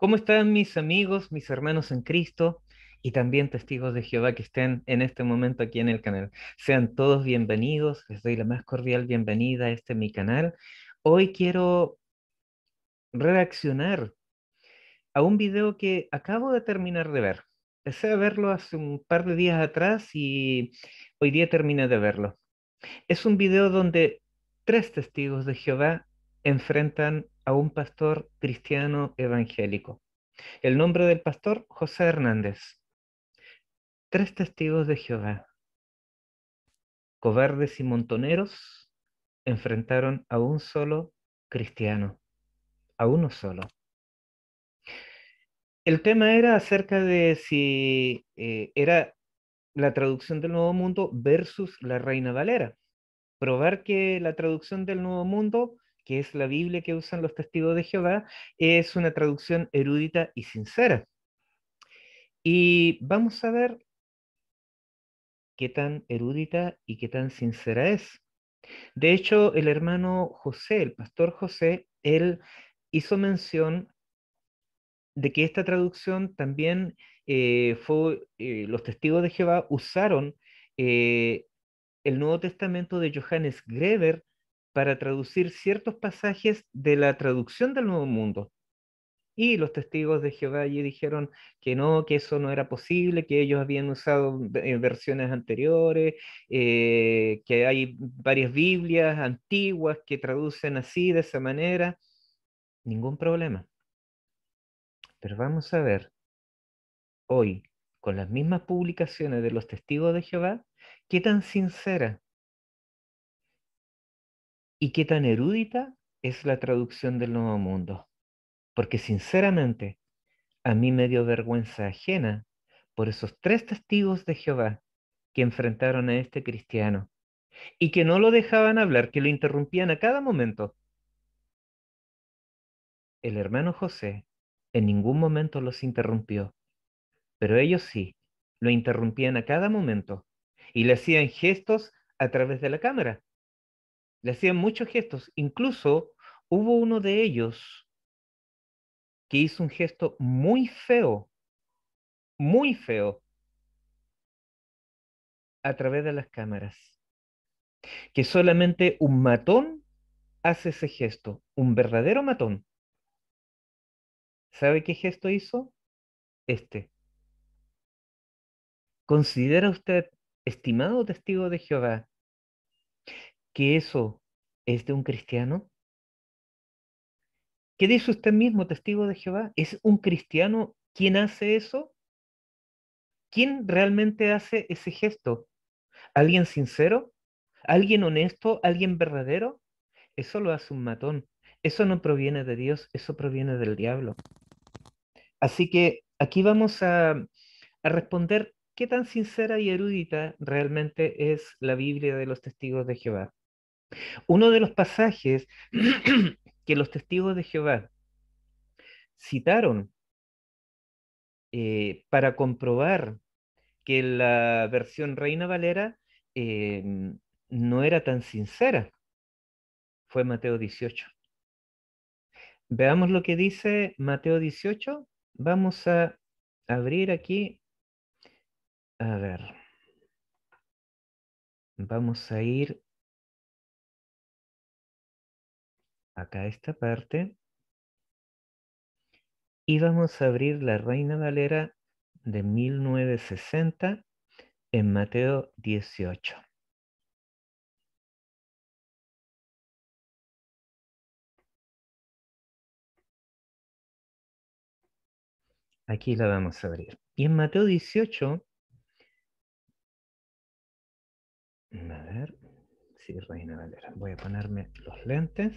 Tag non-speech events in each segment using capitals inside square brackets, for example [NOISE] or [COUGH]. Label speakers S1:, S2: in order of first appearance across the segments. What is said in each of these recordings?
S1: ¿Cómo están mis amigos, mis hermanos en Cristo y también testigos de Jehová que estén en este momento aquí en el canal? Sean todos bienvenidos, les doy la más cordial bienvenida a este mi canal. Hoy quiero reaccionar a un video que acabo de terminar de ver. Empecé a verlo hace un par de días atrás y hoy día terminé de verlo. Es un video donde tres testigos de Jehová enfrentan a un pastor cristiano evangélico. El nombre del pastor, José Hernández. Tres testigos de Jehová, cobardes y montoneros, enfrentaron a un solo cristiano, a uno solo. El tema era acerca de si eh, era la traducción del Nuevo Mundo versus la Reina Valera. Probar que la traducción del Nuevo Mundo que es la Biblia que usan los testigos de Jehová, es una traducción erudita y sincera. Y vamos a ver qué tan erudita y qué tan sincera es. De hecho, el hermano José, el pastor José, él hizo mención de que esta traducción también eh, fue, eh, los testigos de Jehová usaron eh, el Nuevo Testamento de Johannes Greber para traducir ciertos pasajes de la traducción del Nuevo Mundo. Y los testigos de Jehová allí dijeron que no, que eso no era posible, que ellos habían usado eh, versiones anteriores, eh, que hay varias Biblias antiguas que traducen así, de esa manera. Ningún problema. Pero vamos a ver hoy, con las mismas publicaciones de los testigos de Jehová, qué tan sincera y qué tan erudita es la traducción del Nuevo Mundo. Porque sinceramente, a mí me dio vergüenza ajena por esos tres testigos de Jehová que enfrentaron a este cristiano y que no lo dejaban hablar, que lo interrumpían a cada momento. El hermano José en ningún momento los interrumpió, pero ellos sí, lo interrumpían a cada momento y le hacían gestos a través de la cámara. Le hacían muchos gestos. Incluso hubo uno de ellos que hizo un gesto muy feo, muy feo, a través de las cámaras. Que solamente un matón hace ese gesto, un verdadero matón. ¿Sabe qué gesto hizo? Este. ¿Considera usted, estimado testigo de Jehová, que eso es de un cristiano? ¿Qué dice usted mismo, testigo de Jehová? ¿Es un cristiano quien hace eso? ¿Quién realmente hace ese gesto? ¿Alguien sincero? ¿Alguien honesto? ¿Alguien verdadero? Eso lo hace un matón. Eso no proviene de Dios, eso proviene del diablo. Así que aquí vamos a, a responder qué tan sincera y erudita realmente es la Biblia de los testigos de Jehová. Uno de los pasajes [CLEARS THROAT] que los testigos de Jehová citaron eh, para comprobar que la versión Reina Valera eh, no era tan sincera fue Mateo 18. Veamos lo que dice Mateo 18. Vamos a abrir aquí. A ver. Vamos
S2: a ir acá esta parte.
S1: Y vamos a abrir la Reina Valera de 1960 en Mateo 18.
S2: Aquí la vamos a abrir. Y en
S1: Mateo 18, a ver, sí, Reina Valera, voy a ponerme los lentes.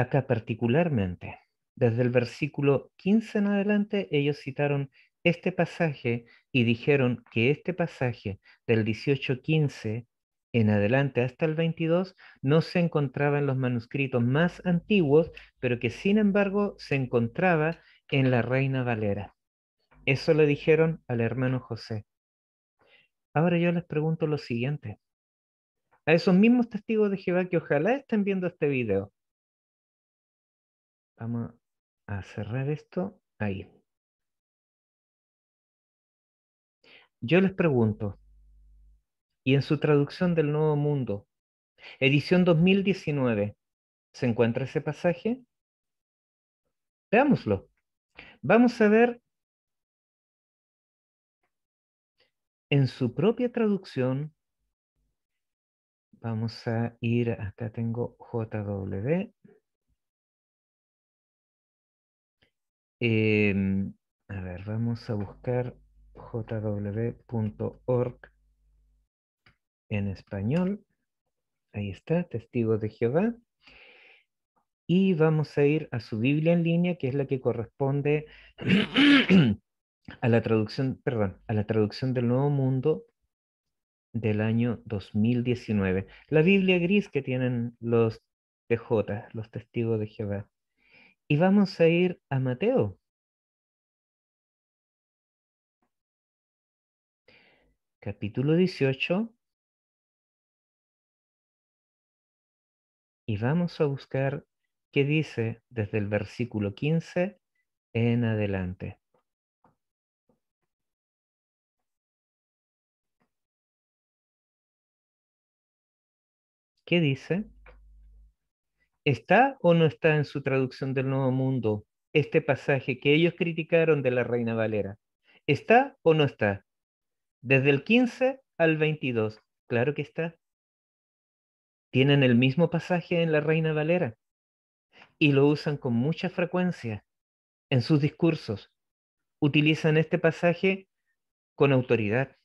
S1: acá particularmente, desde el versículo 15 en adelante, ellos citaron este pasaje y dijeron que este pasaje del 18.15 en adelante hasta el 22 no se encontraba en los manuscritos más antiguos, pero que sin embargo se encontraba en la Reina Valera. Eso le dijeron al hermano José. Ahora yo les pregunto lo siguiente. A esos mismos testigos de Jehová que ojalá estén viendo este video, Vamos a cerrar esto ahí. Yo les pregunto, y en su traducción del Nuevo Mundo, edición 2019, ¿se encuentra ese pasaje? Veámoslo. Vamos a ver
S2: en su propia traducción. Vamos
S1: a ir, acá tengo JW. Em, a ver, vamos a buscar jw.org en español. Ahí está, Testigos de Jehová. Y vamos a ir a su Biblia en línea, que es la que corresponde [CLEARS THROAT] a la traducción, perdón, a la traducción del Nuevo Mundo del año 2019. La Biblia gris que tienen los TJ, los testigos de Jehová. Y vamos a ir a Mateo.
S2: Capítulo 18.
S1: Y vamos a buscar qué dice desde el versículo 15 en adelante. ¿Qué dice? ¿Está o no está en su traducción del Nuevo Mundo este pasaje que ellos criticaron de la Reina Valera? ¿Está o no está? Desde el 15 al 22. Claro que está. Tienen el mismo pasaje en la Reina Valera y lo usan con mucha frecuencia en sus discursos. Utilizan este pasaje con autoridad.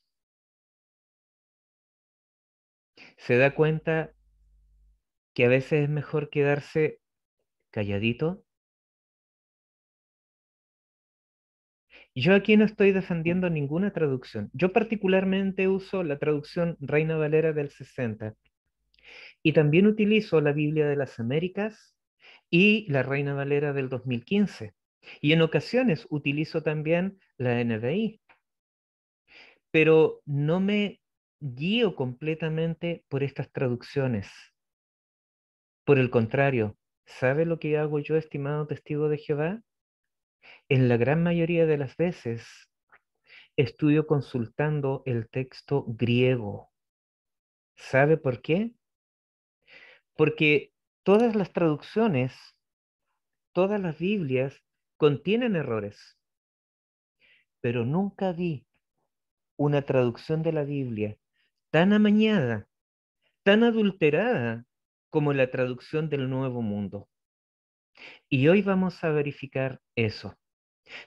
S1: ¿Se da cuenta que a veces es mejor quedarse calladito. Yo aquí no estoy defendiendo ninguna traducción. Yo particularmente uso la traducción Reina Valera del 60 y también utilizo la Biblia de las Américas y la Reina Valera del 2015. Y en ocasiones utilizo también la NBI. Pero no me guío completamente por estas traducciones. Por el contrario, ¿sabe lo que hago yo, estimado testigo de Jehová? En la gran mayoría de las veces estudio consultando el texto griego. ¿Sabe por qué? Porque todas las traducciones, todas las Biblias contienen errores, pero nunca vi una traducción de la Biblia tan amañada, tan adulterada, como la traducción del Nuevo Mundo. Y hoy vamos a verificar eso.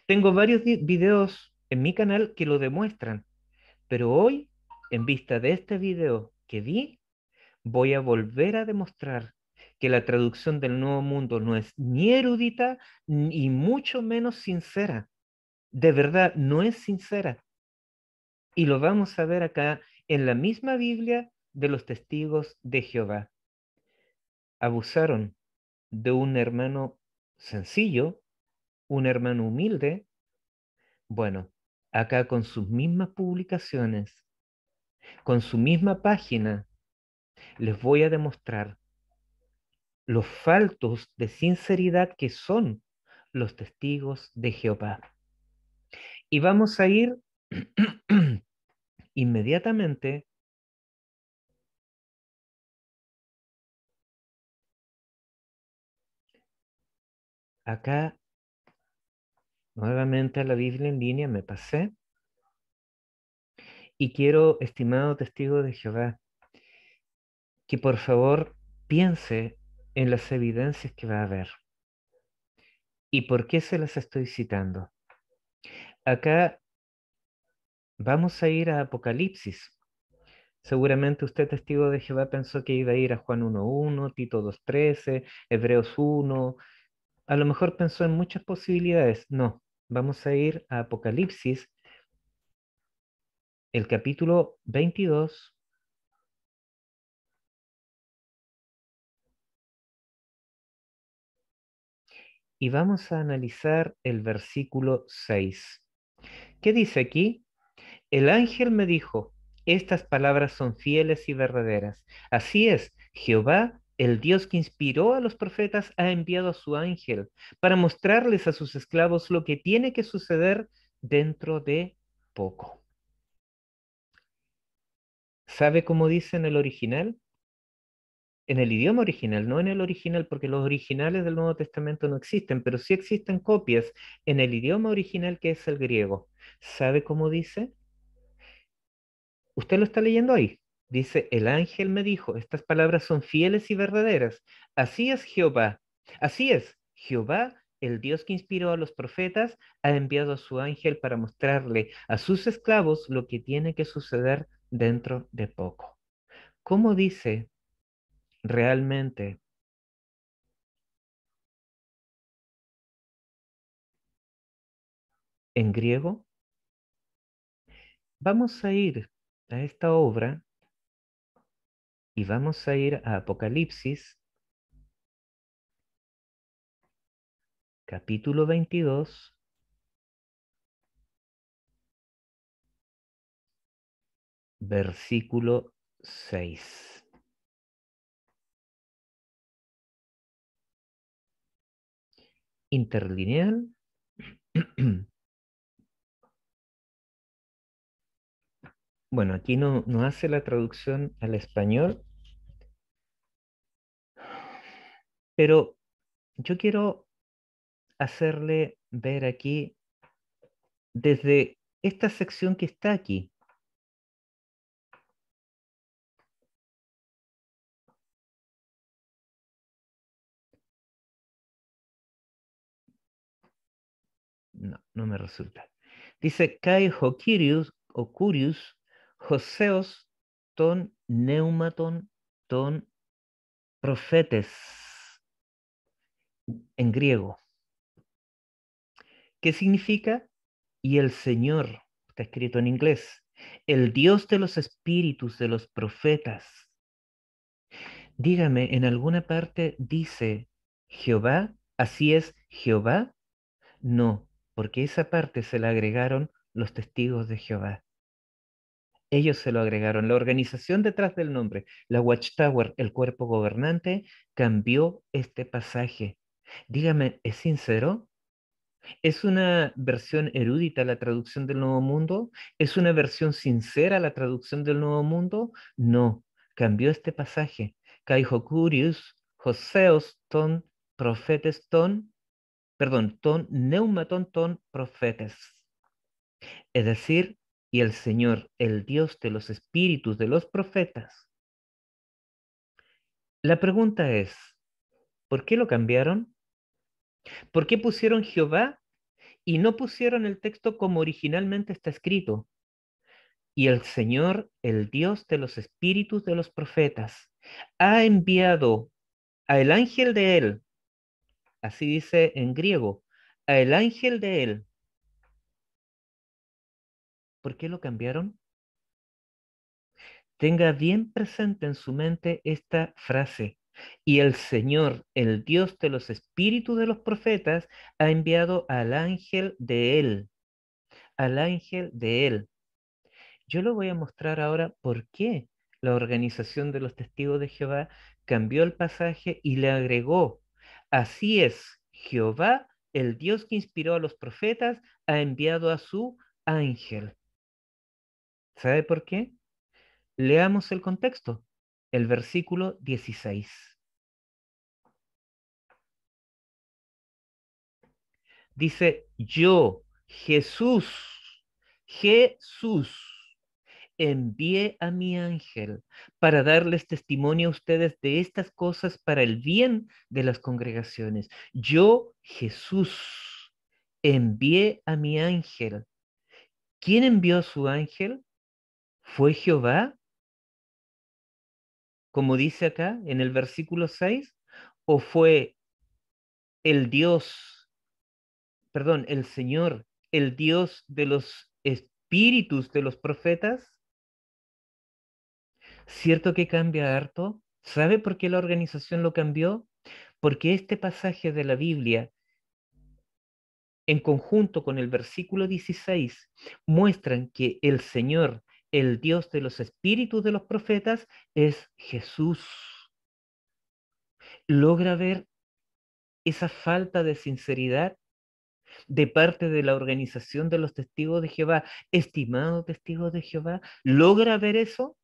S1: Tengo varios videos en mi canal que lo demuestran, pero hoy, en vista de este video que vi, voy a volver a demostrar que la traducción del Nuevo Mundo no es ni erudita ni mucho menos sincera. De verdad, no es sincera. Y lo vamos a ver acá en la misma Biblia de los testigos de Jehová abusaron de un hermano sencillo, un hermano humilde, bueno, acá con sus mismas publicaciones, con su misma página, les voy a demostrar los faltos de sinceridad que son los testigos de Jehová. Y vamos a ir [CLEARS THROAT] inmediatamente acá nuevamente a la Biblia en línea me pasé. Y quiero, estimado testigo de Jehová, que por favor piense en las evidencias que va a haber. ¿Y por qué se las estoy citando? Acá vamos a ir a Apocalipsis. Seguramente usted, testigo de Jehová, pensó que iba a ir a Juan 1.1, Tito 2.13, Hebreos 1, a lo mejor pensó en muchas posibilidades. No, vamos a ir a Apocalipsis, el capítulo 22. Y vamos a analizar el versículo 6. ¿Qué dice aquí? El ángel me dijo, estas palabras son fieles y verdaderas. Así es, Jehová el Dios que inspiró a los profetas ha enviado a su ángel para mostrarles a sus esclavos lo que tiene que suceder dentro de poco. ¿Sabe cómo dice en el original? En el idioma original, no en el original, porque los originales del Nuevo Testamento no existen, pero sí existen copias en el idioma original que es el griego. ¿Sabe cómo dice? Usted lo está leyendo ahí. Dice, el ángel me dijo, estas palabras son fieles y verdaderas. Así es Jehová. Así es, Jehová, el Dios que inspiró a los profetas, ha enviado a su ángel para mostrarle a sus esclavos lo que tiene que suceder dentro de poco. ¿Cómo dice realmente
S2: en griego?
S1: Vamos a ir a esta obra y vamos a ir a Apocalipsis,
S2: capítulo 22. Versículo 6.
S1: Interlineal. [CLEARS THROAT] Bueno, aquí no, no hace la traducción al español, Pero yo quiero hacerle ver aquí, desde esta sección que está aquí, no, no me resulta. Dice Kai Hokirius o Joseos, ton Neumaton, ton Profetes en griego. ¿Qué significa? Y el Señor, está escrito en inglés, el Dios de los espíritus de los profetas. Dígame, en alguna parte dice Jehová, así es Jehová. No, porque esa parte se la agregaron los testigos de Jehová. Ellos se lo agregaron. La organización detrás del nombre, la Watchtower, el cuerpo gobernante, cambió este pasaje Dígame, ¿es sincero? ¿Es una versión erudita la traducción del Nuevo Mundo? ¿Es una versión sincera la traducción del Nuevo Mundo? No, cambió este pasaje. Caihocurius, Joseos ton, profetes ton, perdón, ton, neumaton profetes. Es decir, y el Señor, el Dios de los espíritus de los profetas. La pregunta es, ¿por qué lo cambiaron? ¿Por qué pusieron Jehová y no pusieron el texto como originalmente está escrito? Y el Señor, el Dios de los espíritus de los profetas, ha enviado al ángel de él, así dice en griego, el ángel de él. ¿Por qué lo cambiaron? Tenga bien presente en su mente esta frase. Y el Señor, el Dios de los espíritus de los profetas, ha enviado al ángel de él, al ángel de él. Yo lo voy a mostrar ahora por qué la organización de los testigos de Jehová cambió el pasaje y le agregó, así es, Jehová, el Dios que inspiró a los profetas, ha enviado a su ángel. ¿Sabe por qué? Leamos el contexto el versículo
S2: 16.
S1: Dice, yo, Jesús, Jesús, envié a mi ángel para darles testimonio a ustedes de estas cosas para el bien de las congregaciones. Yo, Jesús, envié a mi ángel. ¿Quién envió a su ángel? ¿Fue Jehová? como dice acá en el versículo 6, o fue el Dios, perdón, el Señor, el Dios de los espíritus de los profetas? ¿Cierto que cambia harto? ¿Sabe por qué la organización lo cambió? Porque este pasaje de la Biblia, en conjunto con el versículo 16, muestran que el Señor el Dios de los espíritus de los profetas es Jesús. Logra ver esa falta de sinceridad de parte de la organización de los testigos de Jehová, estimado testigo de Jehová, logra ver eso,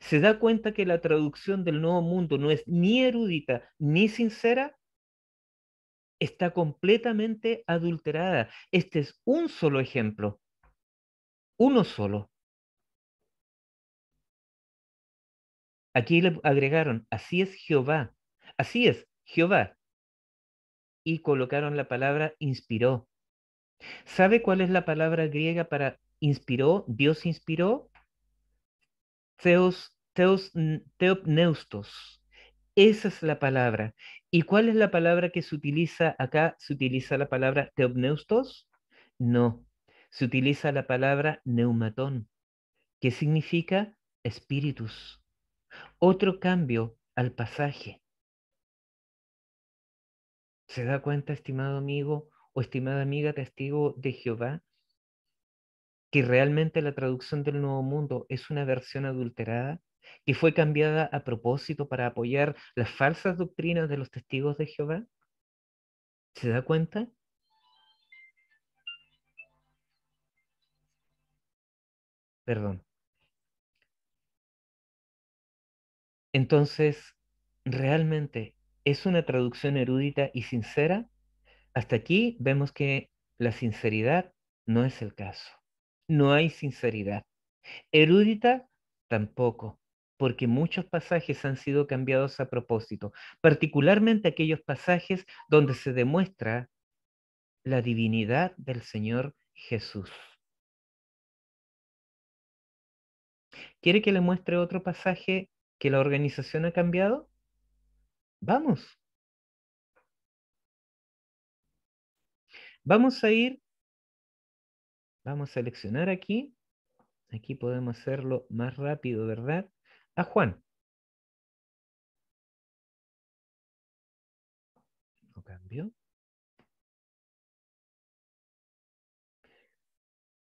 S1: se da cuenta que la traducción del Nuevo Mundo no es ni erudita ni sincera, está completamente adulterada. Este es un solo ejemplo, uno solo. Aquí le agregaron, así es Jehová, así es Jehová. Y colocaron la palabra inspiró. ¿Sabe cuál es la palabra griega para inspiró? Dios inspiró. teopneustos. Esa es la palabra. ¿Y cuál es la palabra que se utiliza acá? ¿Se utiliza la palabra teopneustos? No. Se utiliza la palabra neumatón, que significa espíritus otro cambio al pasaje. ¿Se da cuenta, estimado amigo o estimada amiga testigo de Jehová, que realmente la traducción del Nuevo Mundo es una versión adulterada? que fue cambiada a propósito para apoyar las falsas doctrinas de los testigos de Jehová? ¿Se da cuenta? Perdón. Entonces, realmente es una traducción erudita y sincera. Hasta aquí vemos que la sinceridad no es el caso. No hay sinceridad. Erudita tampoco, porque muchos pasajes han sido cambiados a propósito, particularmente aquellos pasajes donde se demuestra la divinidad del Señor Jesús. ¿Quiere que le muestre otro pasaje que la organización ha cambiado, vamos. Vamos a ir, vamos a seleccionar aquí, aquí podemos hacerlo más rápido, ¿verdad? A Juan.
S2: No cambio.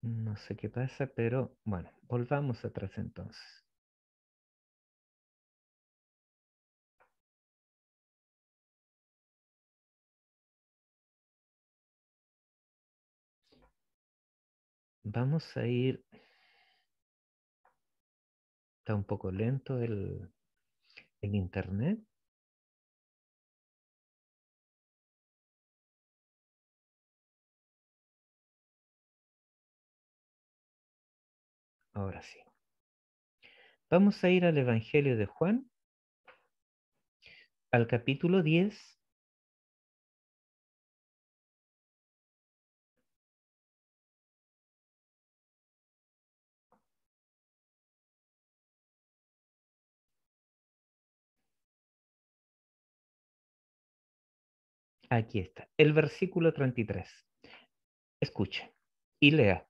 S2: No sé qué pasa, pero bueno, volvamos atrás entonces. Vamos a ir. Está un poco lento el, internet. Ahora sí. Vamos a ir al Evangelio de Juan, al capítulo diez, Aquí está, el versículo
S1: 33. Escuche y lea.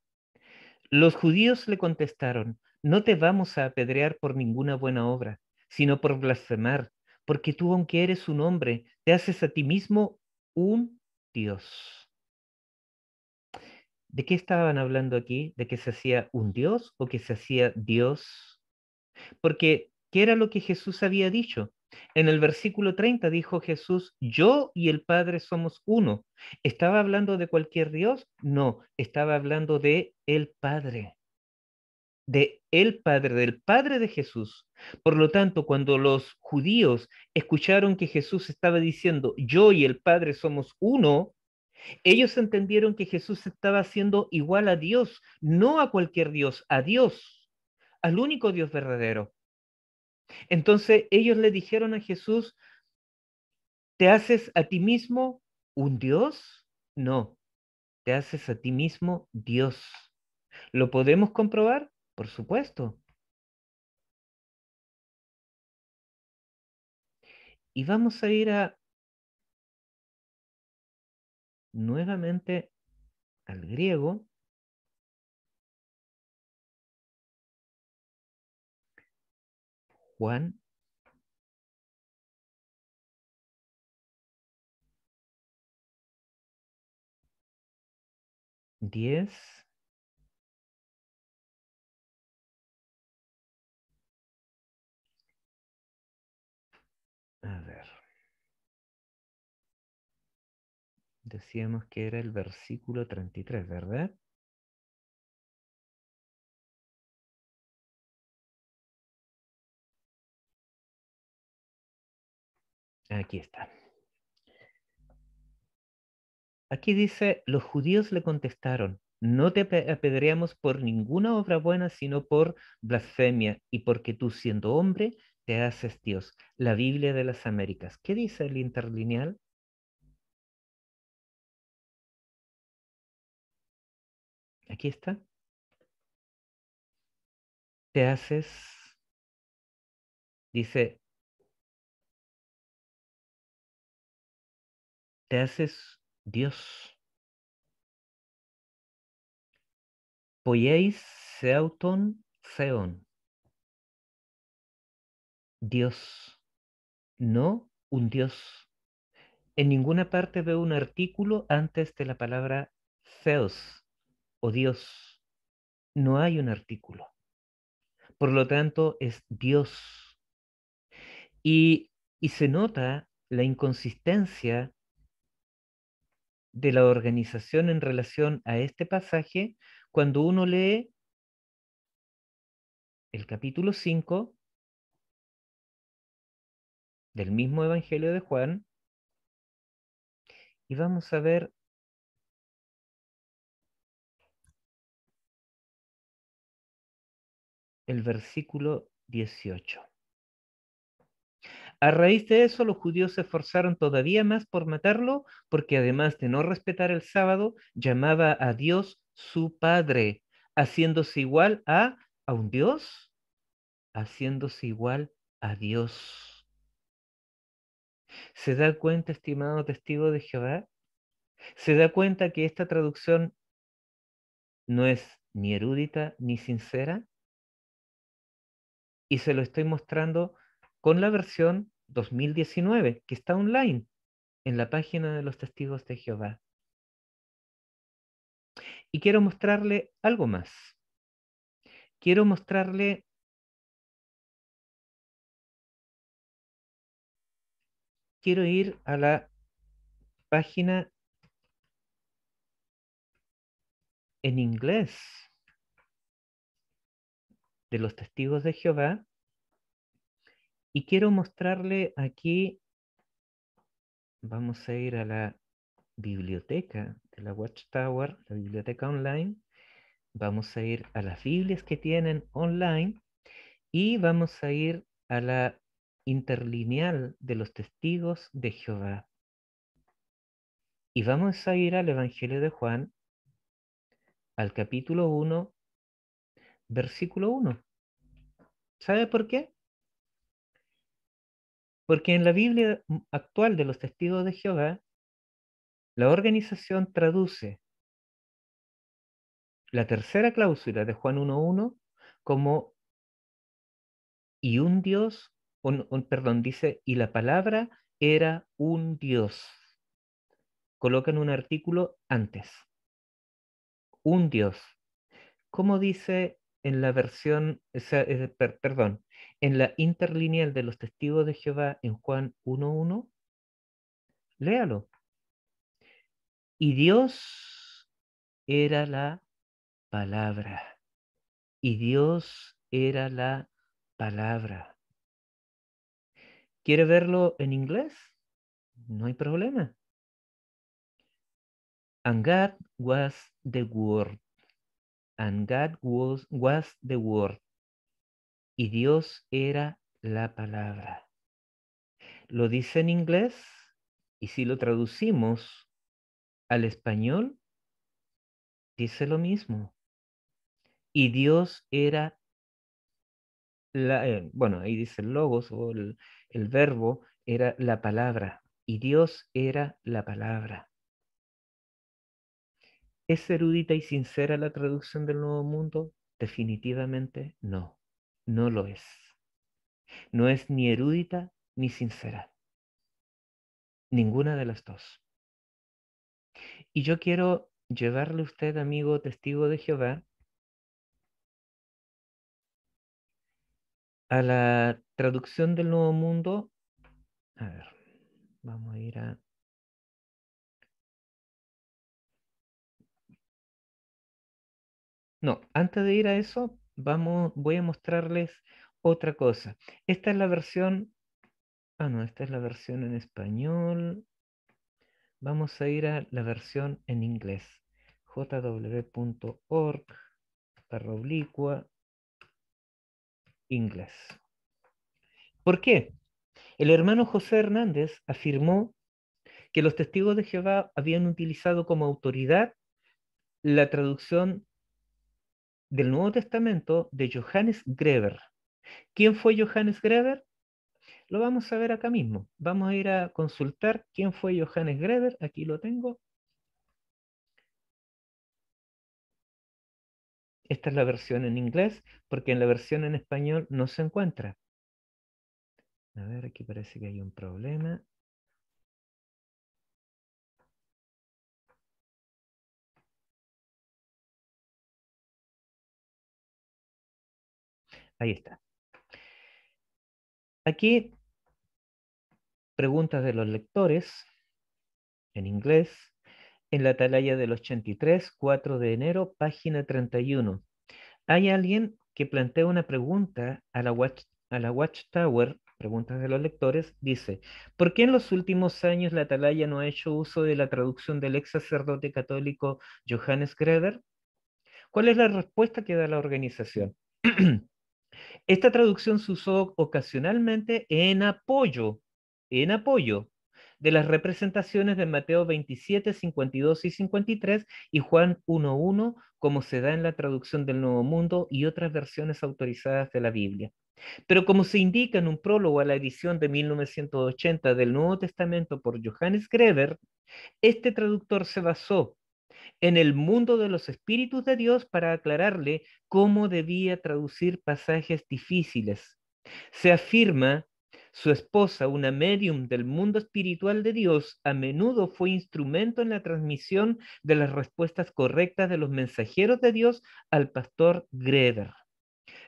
S1: Los judíos le contestaron, no te vamos a apedrear por ninguna buena obra, sino por blasfemar, porque tú aunque eres un hombre, te haces a ti mismo un Dios. ¿De qué estaban hablando aquí? ¿De que se hacía un Dios o que se hacía Dios? Porque, ¿qué era lo que Jesús había dicho? En el versículo 30 dijo Jesús, yo y el Padre somos uno. ¿Estaba hablando de cualquier Dios? No, estaba hablando de el Padre, de el Padre, del Padre de Jesús. Por lo tanto, cuando los judíos escucharon que Jesús estaba diciendo, yo y el Padre somos uno, ellos entendieron que Jesús estaba haciendo igual a Dios, no a cualquier Dios, a Dios, al único Dios verdadero. Entonces ellos le dijeron a Jesús, ¿te haces a ti mismo un Dios? No, te haces a ti mismo Dios. ¿Lo podemos comprobar?
S2: Por supuesto. Y vamos a ir a nuevamente al griego Juan. Diez. A ver. Decíamos que era el versículo 33, ¿verdad?
S1: Aquí está. Aquí dice, los judíos le contestaron, no te apedreamos por ninguna obra buena, sino por blasfemia y porque tú siendo hombre te haces Dios. La Biblia de las Américas. ¿Qué dice el interlineal?
S2: Aquí está. Te haces, dice, haces Dios. Poyéis Seauton
S1: Seon. Dios, no un Dios. En ninguna parte veo un artículo antes de la palabra Zeus o Dios. No hay un artículo. Por lo tanto, es Dios. Y, y se nota la inconsistencia de la organización en relación a este pasaje cuando uno lee el capítulo 5
S2: del mismo Evangelio de Juan y vamos a ver
S1: el versículo 18. A raíz de eso, los judíos se esforzaron todavía más por matarlo, porque además de no respetar el sábado, llamaba a Dios su Padre, haciéndose igual a, a un Dios, haciéndose igual a Dios. ¿Se da cuenta, estimado testigo de Jehová? ¿Se da cuenta que esta traducción no es ni erudita ni sincera? Y se lo estoy mostrando con la versión 2019, que está online en la página de los testigos de Jehová. Y quiero mostrarle algo más.
S2: Quiero mostrarle
S1: quiero ir a la página en inglés de los testigos de Jehová y quiero mostrarle aquí, vamos a ir a la biblioteca de la Watchtower, la biblioteca online. Vamos a ir a las Biblias que tienen online y vamos a ir a la interlineal de los testigos de Jehová. Y vamos a ir al Evangelio de Juan, al capítulo 1, versículo 1. ¿Sabe por qué? Porque en la Biblia actual de los testigos de Jehová, la organización traduce la tercera cláusula de Juan 1.1 como y un Dios, perdón, dice, y la palabra era un Dios. Colocan un artículo antes. Un Dios. ¿Cómo dice en la versión, eh, perdón, en la interlineal de los testigos de Jehová en Juan 1.1, léalo. Y Dios era la palabra. Y Dios era la palabra. ¿Quiere verlo en inglés? No hay problema. And God was the Word and God was, was the word. Y Dios era la palabra. Lo dice en inglés y si lo traducimos al español, dice lo mismo. Y Dios era la, eh, bueno, ahí dice el logos o el verbo era la palabra. Y Dios era la palabra. ¿Es erudita y sincera la traducción del Nuevo Mundo? Definitivamente no, no lo es. No es ni erudita ni sincera. Ninguna de las dos. Y yo quiero llevarle usted, amigo testigo de Jehová, a la traducción del Nuevo Mundo.
S2: A ver, vamos a ir a
S1: No, antes de ir a eso, vamos, voy a mostrarles otra cosa. Esta es la versión, ah no, esta es la versión en español. Vamos a ir a la versión en inglés. jw.org barra oblicua inglés. ¿Por qué? El hermano José Hernández afirmó que los testigos de Jehová habían utilizado como autoridad la traducción del Nuevo Testamento de Johannes Greber. ¿Quién fue Johannes Greber? Lo vamos a ver acá mismo. Vamos a ir a consultar quién fue Johannes Greber. Aquí lo tengo. Esta es la versión en inglés,
S2: porque en la versión en español no se encuentra. A ver, aquí parece que hay un problema.
S1: Ahí está. Aquí, preguntas de los lectores en inglés. En la atalaya del 83, 4 de enero, página 31. Hay alguien que plantea una pregunta a la, a la Watchtower, preguntas de los lectores, dice, ¿por qué en los últimos años la atalaya no ha hecho uso de la traducción del ex sacerdote católico Johannes Greber? ¿Cuál es la respuesta que da la organización? [CLEARS THROAT] Esta traducción se usó ocasionalmente en apoyo, en apoyo de las representaciones de Mateo 27, 52 y 53 y Juan 1.1, como se da en la traducción del Nuevo Mundo y otras versiones autorizadas de la Biblia. Pero como se indica en un prólogo a la edición de 1980 del Nuevo Testamento por Johannes Greber, este traductor se basó en el mundo de los espíritus de Dios para aclararle cómo debía traducir pasajes difíciles. Se afirma, su esposa, una medium del mundo espiritual de Dios, a menudo fue instrumento en la transmisión de las respuestas correctas de los mensajeros de Dios al pastor Greder.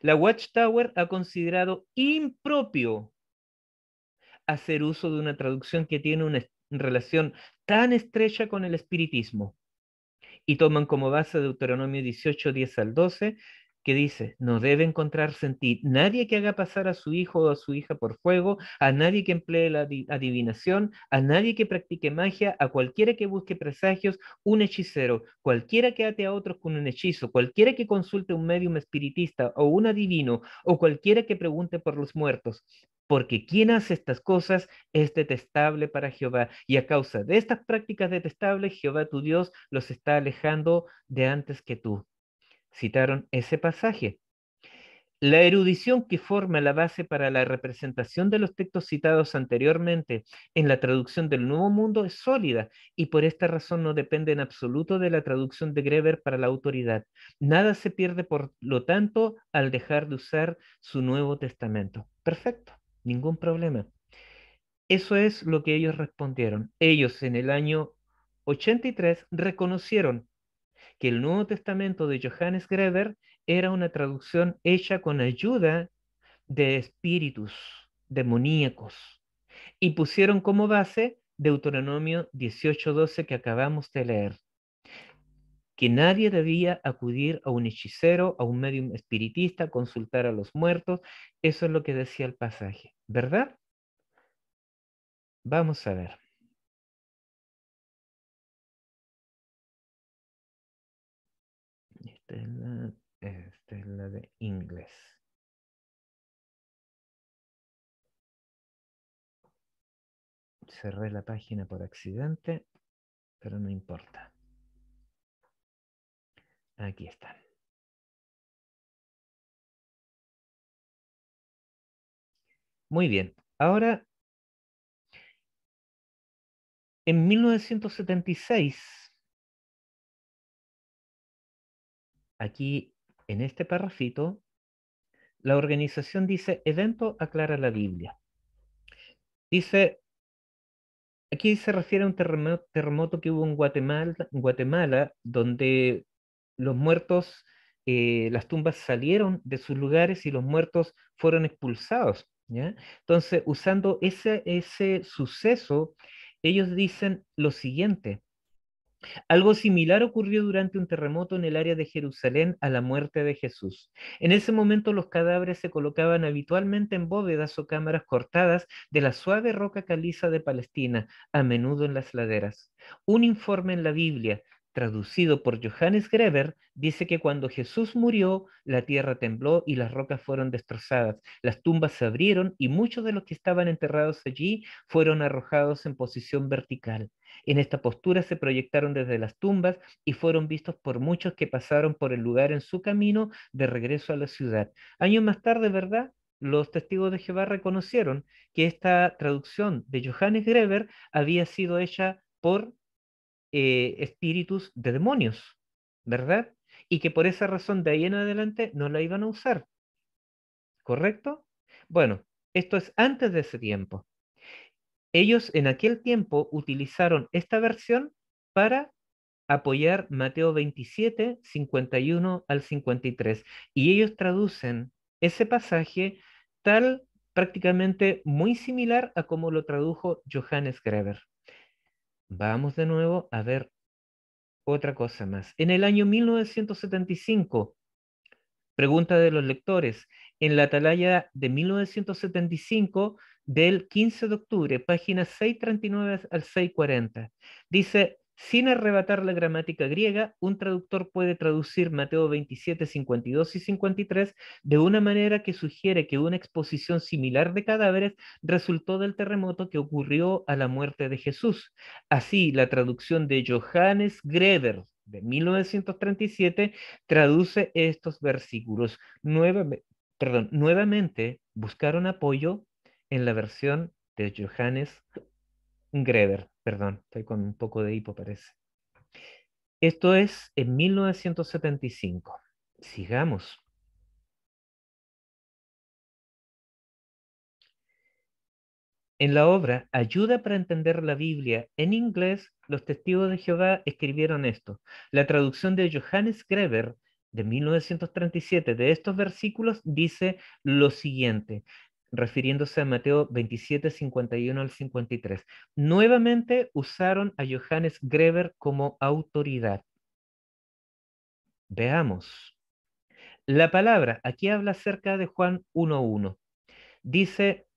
S1: La Watchtower ha considerado impropio hacer uso de una traducción que tiene una relación tan estrecha con el espiritismo y toman como base Deuteronomio 18, 10 al 12, que dice, no debe encontrarse en ti nadie que haga pasar a su hijo o a su hija por fuego, a nadie que emplee la adivinación, a nadie que practique magia, a cualquiera que busque presagios, un hechicero, cualquiera que ate a otros con un hechizo, cualquiera que consulte un medium espiritista o un adivino, o cualquiera que pregunte por los muertos porque quien hace estas cosas es detestable para Jehová, y a causa de estas prácticas detestables, Jehová tu Dios los está alejando de antes que tú. Citaron ese pasaje. La erudición que forma la base para la representación de los textos citados anteriormente en la traducción del Nuevo Mundo es sólida y por esta razón no depende en absoluto de la traducción de Greber para la autoridad. Nada se pierde, por lo tanto, al dejar de usar su Nuevo Testamento. Perfecto ningún problema. Eso es lo que ellos respondieron. Ellos en el año 83 reconocieron que el Nuevo Testamento de Johannes Greber era una traducción hecha con ayuda de espíritus demoníacos y pusieron como base Deuteronomio 18:12 que acabamos de leer que nadie debía acudir a un hechicero, a un medium espiritista, consultar a los muertos. Eso es lo que decía el pasaje, ¿verdad?
S2: Vamos a ver. es la, esta es la de inglés. Cerré la página por accidente, pero no importa. Aquí están. Muy bien. Ahora, en 1976,
S1: aquí en este parrafito, la organización dice, evento aclara la Biblia. Dice, aquí se refiere a un terremoto, que hubo en Guatemala, en Guatemala donde los muertos, eh, las tumbas salieron de sus lugares y los muertos fueron expulsados. Entonces, usando ese, ese suceso, ellos dicen lo siguiente. Algo similar ocurrió durante un terremoto en el área de Jerusalén a la muerte de Jesús. En ese momento los cadáveres se colocaban habitualmente en bóvedas o cámaras cortadas de la suave roca caliza de Palestina, a menudo en las laderas. Un informe en la Biblia traducido por Johannes Greber, dice que cuando Jesús murió, la tierra tembló y las rocas fueron destrozadas, las tumbas se abrieron y muchos de los que estaban enterrados allí fueron arrojados en posición vertical. En esta postura se proyectaron desde las tumbas y fueron vistos por muchos que pasaron por el lugar en su camino de regreso a la ciudad. Años más tarde, ¿verdad? los testigos de Jehová reconocieron que esta traducción de Johannes Greber había sido hecha por eh, espíritus de demonios, ¿verdad? Y que por esa razón de ahí en adelante no la iban a usar. ¿Correcto? Bueno, esto es antes de ese tiempo. Ellos en aquel tiempo utilizaron esta versión para apoyar Mateo 27, 51 al 53. Y ellos traducen ese pasaje tal prácticamente muy similar a como lo tradujo Johannes Greber. Vamos de nuevo a ver otra cosa más. En el año 1975, pregunta de los lectores, en la atalaya de 1975 del 15 de octubre, página 639 al 640, dice, sin arrebatar la gramática griega, un traductor puede traducir Mateo 27, 52 y 53 de una manera que sugiere que una exposición similar de cadáveres resultó del terremoto que ocurrió a la muerte de Jesús. Así, la traducción de Johannes Greder de 1937 traduce estos versículos. perdón, nuevamente buscaron apoyo en la versión de Johannes Greber, perdón, estoy con un poco de hipo, parece. Esto es en 1975. Sigamos. En la obra Ayuda para entender la Biblia en inglés, los testigos de Jehová escribieron esto. La traducción de Johannes Greber de 1937 de estos versículos dice lo siguiente refiriéndose a Mateo 27, 51 al 53. Nuevamente usaron a Johannes Greber como autoridad. Veamos. La palabra, aquí habla acerca de Juan 1.1. Dice,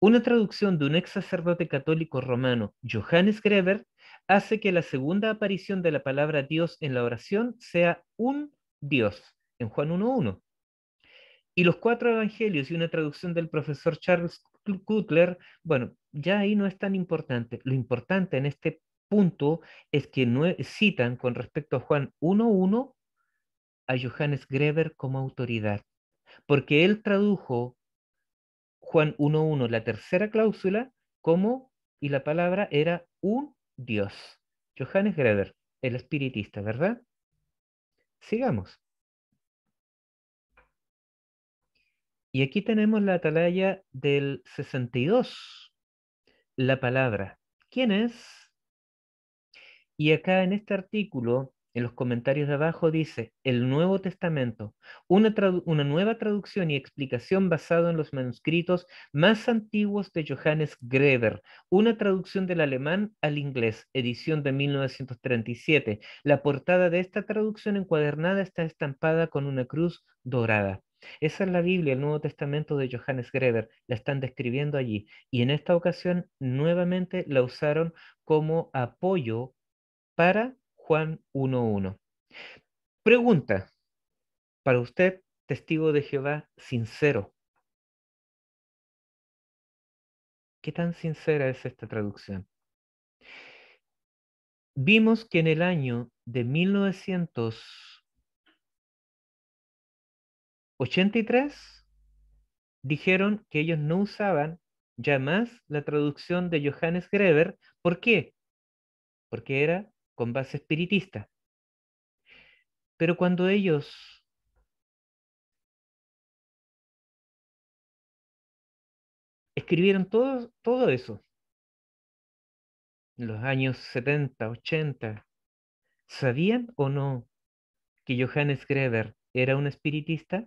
S1: una traducción de un ex sacerdote católico romano, Johannes Greber, hace que la segunda aparición de la palabra Dios en la oración sea un Dios, en Juan 1.1. Y los cuatro evangelios y una traducción del profesor Charles Kutler, bueno, ya ahí no es tan importante. Lo importante en este punto es que no e, citan con respecto a Juan 1.1 a Johannes Greber como autoridad, porque él tradujo Juan 1.1, la tercera cláusula, como, y la palabra era un Dios. Johannes Greber, el espiritista, ¿verdad? Sigamos. Y aquí tenemos la atalaya del 62, la palabra. ¿Quién es? Y acá en este artículo, en los comentarios de abajo, dice el Nuevo Testamento, una, nueva traducción y explicación basada en los manuscritos más antiguos de Johannes Greber, una traducción del alemán al inglés, edición de 1937. La portada de esta traducción encuadernada está estampada con una cruz dorada. Esa es la Biblia, el Nuevo Testamento de Johannes Greber, la están describiendo allí. Y en esta ocasión nuevamente la usaron como apoyo para Juan 1.1. Pregunta, para usted, testigo de Jehová sincero, ¿qué tan sincera es esta traducción? Vimos que en el año de 1900 83 dijeron que ellos no usaban ya más la traducción de Johannes Greber. ¿Por qué? Porque era con base espiritista. Pero cuando ellos escribieron todo, todo eso, en los años 70, 80, ¿sabían o no que Johannes Greber era un espiritista?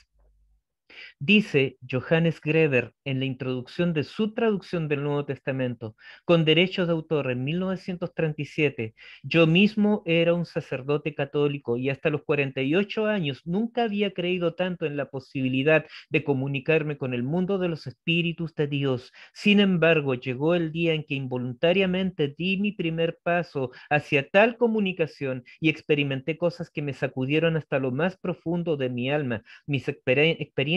S1: Dice Johannes Greber en la introducción de su traducción del Nuevo Testamento, con derechos de autor en 1937, yo mismo era un sacerdote católico y hasta los 48 años nunca había creído tanto en la posibilidad de comunicarme con el mundo de los espíritus de Dios. Sin embargo, llegó el día en que involuntariamente di mi primer paso hacia tal comunicación y experimenté cosas que me sacudieron hasta lo más profundo de mi alma. Mis experiencias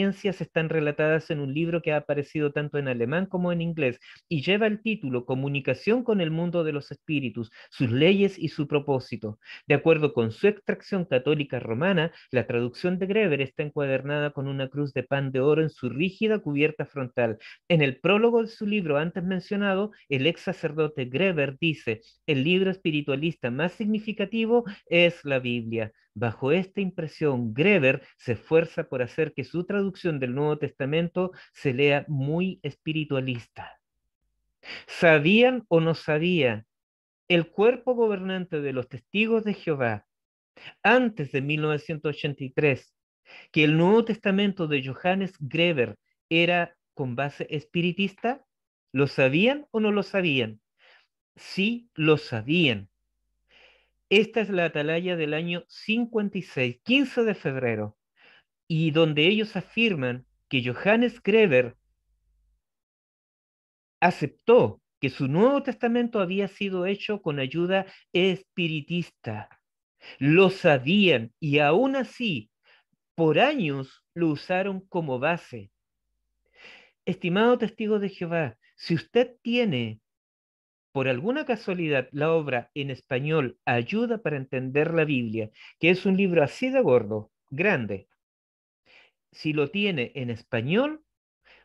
S1: experiencias están relatadas en un libro que ha aparecido tanto en alemán como en inglés y lleva el título Comunicación con el mundo de los espíritus, sus leyes y su propósito. De acuerdo con su extracción católica romana, la traducción de Greber está encuadernada con una cruz de pan de oro en su rígida cubierta frontal. En el prólogo de su libro antes mencionado, el ex sacerdote Greber dice, el libro espiritualista más significativo es la Biblia. Bajo esta impresión, Greber se esfuerza por hacer que su traducción del Nuevo Testamento se lea muy espiritualista. ¿Sabían o no sabía El cuerpo gobernante de los testigos de Jehová, antes de 1983, que el Nuevo Testamento de Johannes Greber era con base espiritista, ¿lo sabían o no lo sabían? Sí, lo sabían. Esta es la atalaya del año 56, 15 de febrero, y donde ellos afirman que Johannes Greber aceptó que su Nuevo Testamento había sido hecho con ayuda espiritista. Lo sabían y aún así, por años, lo usaron como base. Estimado testigo de Jehová, si usted tiene por alguna casualidad la obra en español Ayuda para entender la Biblia, que es un libro así de gordo, grande, si lo tiene en español,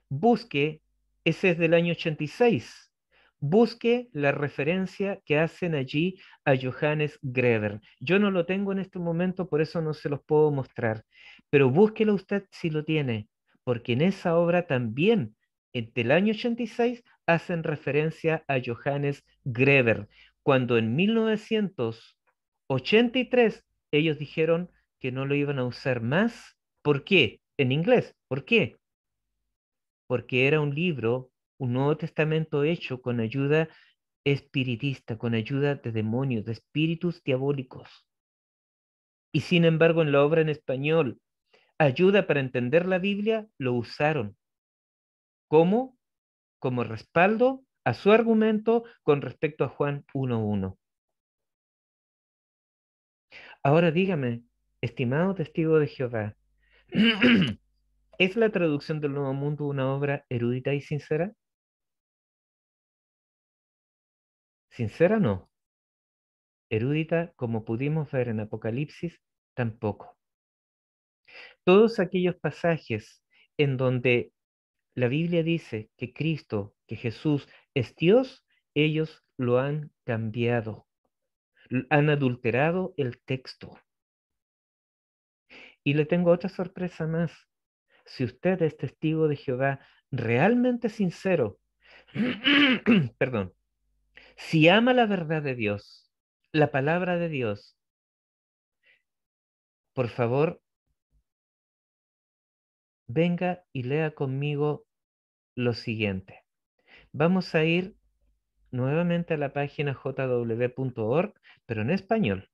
S1: busque, ese es del año 86, busque la referencia que hacen allí a Johannes Greber. Yo no lo tengo en este momento, por eso no se los puedo mostrar, pero búsquelo usted si lo tiene, porque en esa obra también entre el año 86 hacen referencia a Johannes Greber, cuando en 1983 ellos dijeron que no lo iban a usar más. ¿Por qué? En inglés. ¿Por qué? Porque era un libro, un Nuevo Testamento hecho con ayuda espiritista, con ayuda de demonios, de espíritus diabólicos. Y sin embargo, en la obra en español, ayuda para entender la Biblia, lo usaron. ¿Cómo? Como respaldo a su argumento con respecto a Juan 1.1. Ahora dígame, estimado testigo de Jehová, [CLEARS THROAT] ¿es la traducción del Nuevo Mundo una obra erudita y sincera? Sincera no. Erudita, como pudimos ver en Apocalipsis, tampoco. Todos aquellos pasajes en donde la Biblia dice que Cristo, que Jesús es Dios, ellos lo han cambiado, han adulterado el texto. Y le tengo otra sorpresa más. Si usted es testigo de Jehová realmente sincero, [CLEARS THROAT] perdón, si ama la verdad de Dios, la palabra de Dios, por favor, venga y lea conmigo lo siguiente. Vamos a ir nuevamente a la página jw.org, pero en español.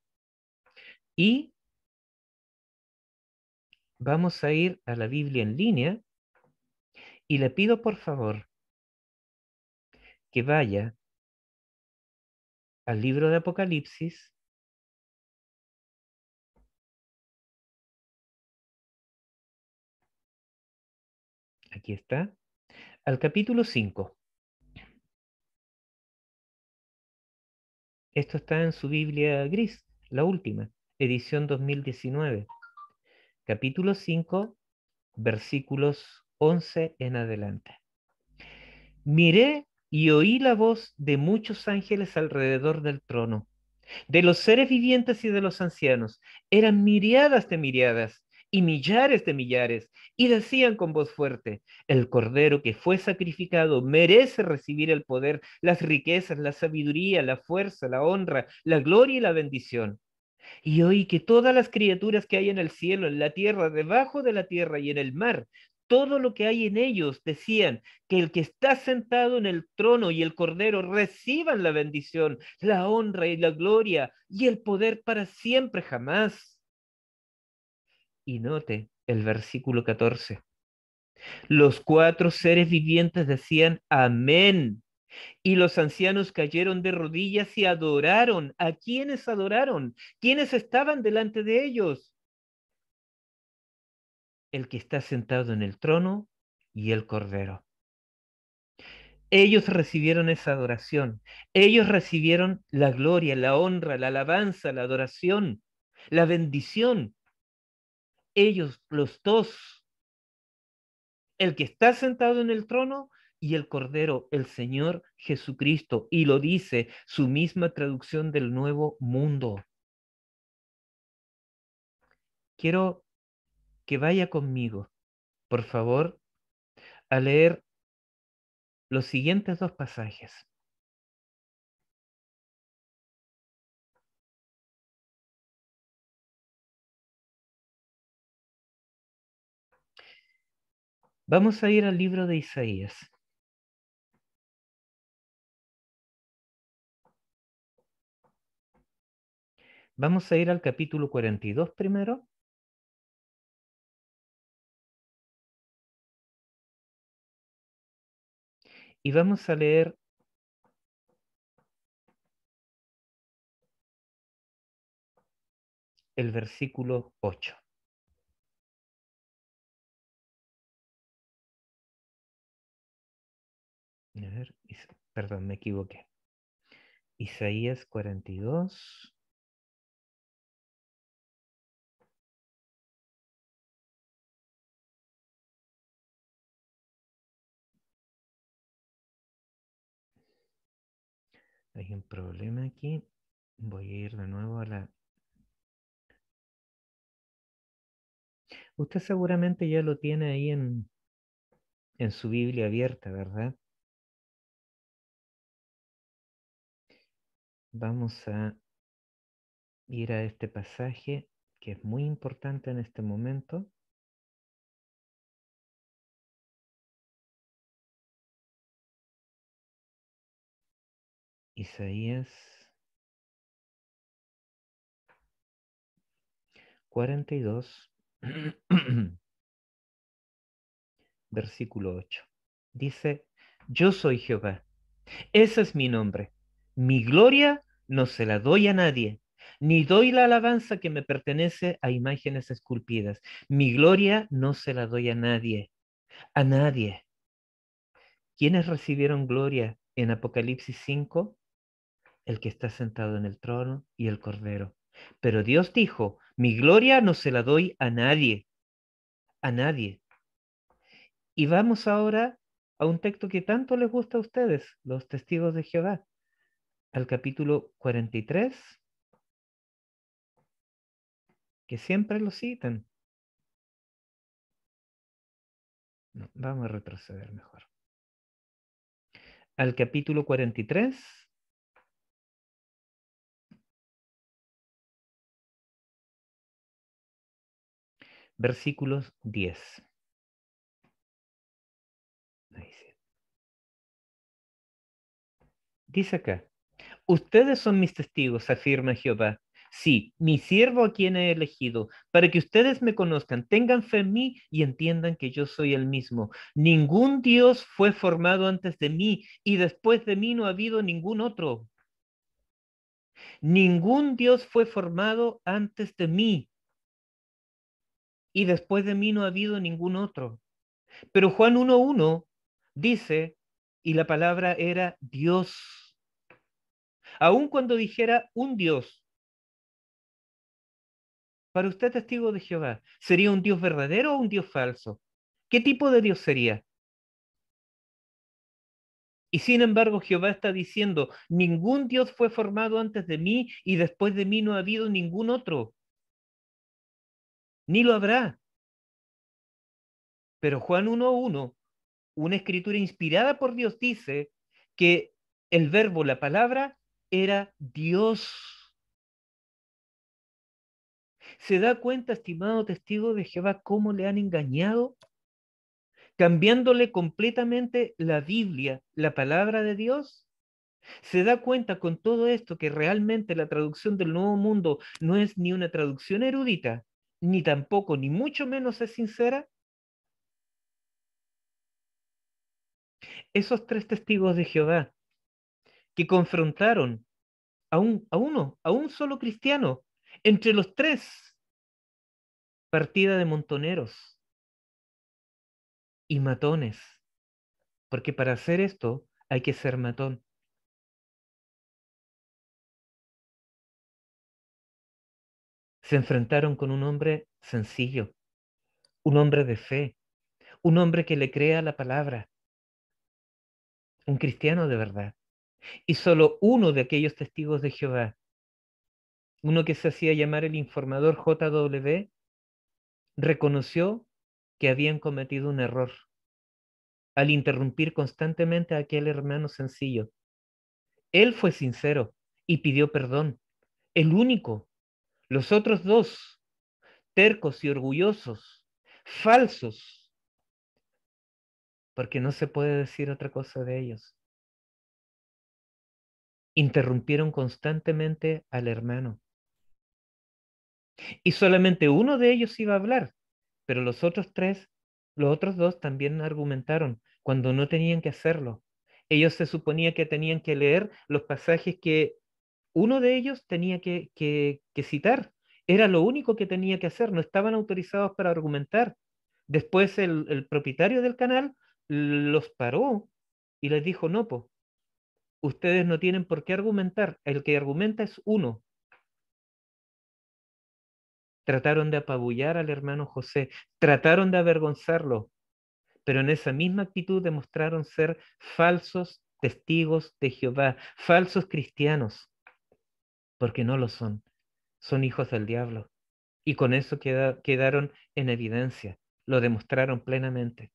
S1: Y vamos a ir a la Biblia en línea y le pido por favor que vaya
S2: al libro de Apocalipsis
S1: aquí está, al capítulo 5. Esto está en su Biblia gris, la última, edición 2019. Capítulo 5, versículos 11 en adelante. Miré y oí la voz de muchos ángeles alrededor del trono, de los seres vivientes y de los ancianos. Eran miriadas de miriadas y millares de millares, y decían con voz fuerte, el Cordero que fue sacrificado merece recibir el poder, las riquezas, la sabiduría, la fuerza, la honra, la gloria y la bendición. Y oí que todas las criaturas que hay en el cielo, en la tierra, debajo de la tierra y en el mar, todo lo que hay en ellos, decían que el que está sentado en el trono y el cordero reciban la bendición, la honra y la gloria y el poder para siempre jamás y note el versículo 14. Los cuatro seres vivientes decían amén. Y los ancianos cayeron de rodillas y adoraron. ¿A quienes adoraron? ¿Quiénes estaban delante de ellos? El que está sentado en el trono y el cordero. Ellos recibieron esa adoración. Ellos recibieron la gloria, la honra, la alabanza, la adoración, la bendición ellos los dos, el que está sentado en el trono y el Cordero, el Señor Jesucristo. Y lo dice su misma traducción del Nuevo Mundo. Quiero que vaya conmigo, por favor, a leer los siguientes dos pasajes.
S2: Vamos a ir al libro de Isaías. Vamos a ir al capítulo 42 primero. Y vamos a leer el versículo 8. A ver, perdón, me equivoqué. Isaías 42.
S1: Hay un problema aquí. Voy a ir de nuevo a la... Usted seguramente ya lo tiene ahí en,
S2: en su Biblia abierta, ¿verdad? vamos a ir a este pasaje que es muy importante en este momento. Isaías
S1: 42, [CLEARS THROAT] versículo 8. Dice, yo soy Jehová. Ese es mi nombre. Mi gloria no se la doy a nadie, ni doy la alabanza que me pertenece a imágenes esculpidas. Mi gloria no se la doy a nadie, a nadie. ¿Quiénes recibieron gloria en Apocalipsis 5? El que está sentado en el trono y el cordero. Pero Dios dijo, mi gloria no se la doy a nadie, a nadie. Y vamos ahora a un texto que tanto les gusta a ustedes, los testigos de Jehová al capítulo 43,
S2: que siempre lo citan. vamos a retroceder mejor. Al capítulo 43. Versículos 10.
S1: Dice acá, Ustedes son mis testigos, afirma Jehová. Sí, mi siervo a quien he elegido, para que ustedes me conozcan, tengan fe en mí y entiendan que yo soy el mismo. Ningún Dios fue formado antes de mí y después de mí no ha habido ningún otro. Ningún Dios fue formado antes de mí y después de mí no ha habido ningún otro. Pero Juan 1.1 dice, y la palabra era Dios Aun cuando dijera un Dios, para usted testigo de Jehová, ¿sería un Dios verdadero o un Dios falso? ¿Qué tipo de Dios sería? Y sin embargo Jehová está diciendo, ningún Dios fue formado antes de mí y después de mí no ha habido ningún otro. Ni lo habrá. Pero Juan 1.1, una escritura inspirada por Dios, dice que el verbo, la palabra, era Dios. ¿Se da cuenta, estimado testigo de Jehová, cómo le han engañado? Cambiándole completamente la Biblia, la palabra de Dios. ¿Se da cuenta con todo esto que realmente la traducción del Nuevo Mundo no es ni una traducción erudita, ni tampoco, ni mucho menos es sincera? Esos tres testigos de Jehová que confrontaron a, un, a uno, a un solo cristiano, entre los tres. Partida de montoneros y
S2: matones, porque para hacer esto hay que ser matón. se enfrentaron
S1: con un hombre sencillo, un hombre de fe, un hombre que le crea la palabra, un cristiano de verdad. Y solo uno de aquellos testigos de Jehová, uno que se hacía llamar el informador JW, reconoció que habían cometido un error al interrumpir constantemente a aquel hermano sencillo. Él fue sincero y pidió perdón. El único. Los otros dos, tercos y orgullosos, falsos, porque no se puede decir otra cosa de ellos interrumpieron constantemente al hermano. Y solamente uno de ellos iba a hablar, pero los otros tres, los otros dos también argumentaron cuando no tenían que hacerlo. Ellos se suponía que tenían que leer los pasajes que uno de ellos tenía que, que, citar. Era lo único que tenía que hacer, no estaban autorizados para argumentar. Después el, propietario del canal los paró y les dijo, no, po, ustedes no tienen por qué argumentar. El que argumenta es uno. Trataron de apabullar al hermano José, trataron de avergonzarlo, pero en esa misma actitud demostraron ser falsos testigos de Jehová, falsos cristianos, porque no lo son, son hijos del diablo. Y con eso quedaron en evidencia, lo demostraron plenamente.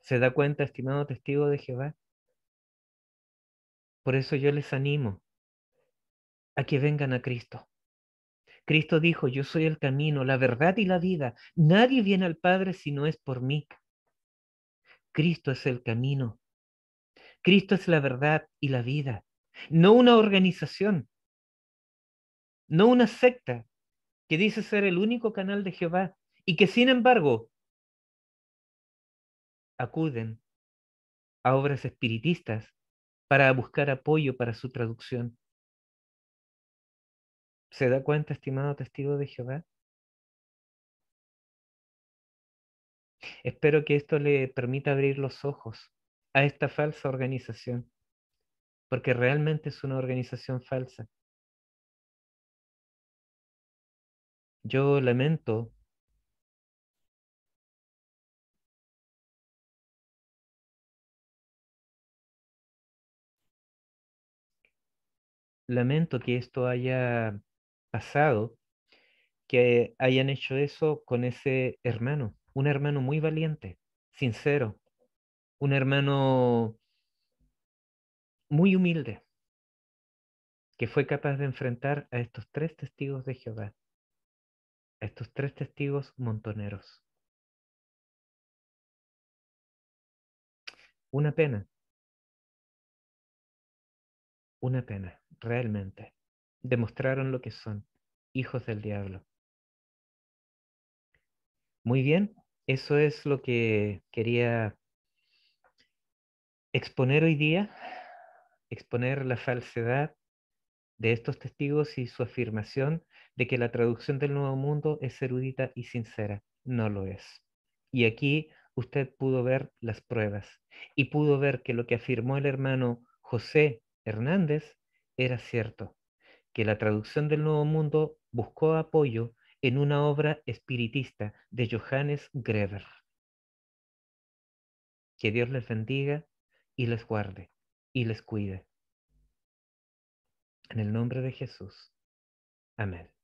S1: ¿Se da cuenta, estimado testigo de Jehová? Por eso yo les animo a que vengan a Cristo. Cristo dijo, yo soy el camino, la verdad y la vida. Nadie viene al Padre si no es por mí. Cristo es el camino. Cristo es la verdad y la vida. No una organización, no una secta que dice ser el único canal de Jehová y que sin embargo acuden a obras espiritistas para
S2: buscar apoyo para su traducción. ¿Se da cuenta, estimado
S1: testigo de Jehová? Espero que esto le permita abrir los ojos a esta falsa organización, porque realmente es una organización falsa.
S2: Yo lamento
S1: lamento que esto haya pasado, que hayan hecho eso con ese hermano, un hermano muy valiente, sincero, un hermano muy humilde, que fue capaz de enfrentar a estos tres testigos de Jehová, a estos tres testigos montoneros. Una pena. Una pena realmente. Demostraron lo que son, hijos del diablo. Muy bien, eso es lo que quería exponer hoy día, exponer la falsedad de estos testigos y su afirmación de que la traducción del Nuevo Mundo es erudita y sincera. No lo es. Y aquí usted pudo ver las pruebas y pudo ver que lo que afirmó el hermano José Hernández era cierto, que la traducción del Nuevo Mundo buscó apoyo en una obra espiritista de Johannes Greber. Que Dios les bendiga y les guarde y les cuide.
S2: En el nombre de Jesús. Amén.